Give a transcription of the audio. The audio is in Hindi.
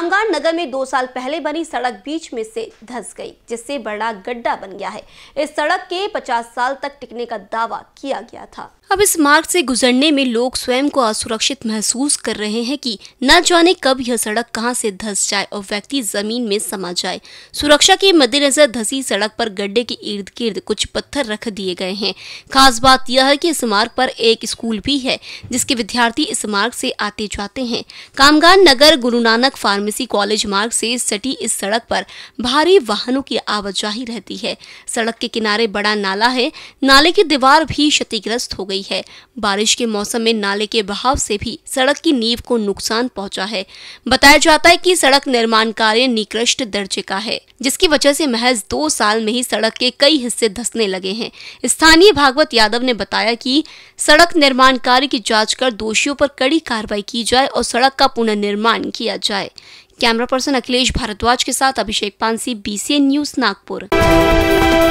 रामगढ़ नगर में दो साल पहले बनी सड़क बीच में से धस गई जिससे बड़ा गड्ढा बन गया है इस सड़क के 50 साल तक टिकने का दावा किया गया था अब इस मार्ग से गुजरने में लोग स्वयं को असुरक्षित महसूस कर रहे हैं कि न जाने कब यह सड़क कहां से धस जाए और व्यक्ति जमीन में समा जाए सुरक्षा के मद्देनजर धसी सड़क पर गड्ढे के इर्द गिर्द कुछ पत्थर रख दिए गए हैं खास बात यह है कि इस मार्ग पर एक स्कूल भी है जिसके विद्यार्थी इस मार्ग से आते जाते हैं कामगार नगर गुरु नानक फार्मेसी कॉलेज मार्ग से सटी इस सड़क पर भारी वाहनों की आवाजाही रहती है सड़क के किनारे बड़ा नाला है नाले की दीवार भी क्षतिग्रस्त हो गई गई है बारिश के मौसम में नाले के बहाव से भी सड़क की नींव को नुकसान पहुंचा है बताया जाता है कि सड़क निर्माण कार्य निकृष्ट दर्जे का है जिसकी वजह से महज दो साल में ही सड़क के कई हिस्से धसने लगे हैं स्थानीय भागवत यादव ने बताया कि सड़क निर्माण कार्य की जांच कर दोषियों पर कड़ी कार्रवाई की जाए और सड़क का पुनर्निर्माण किया जाए कैमरा पर्सन अखिलेश भारद्वाज के साथ अभिषेक पानसी बी न्यूज नागपुर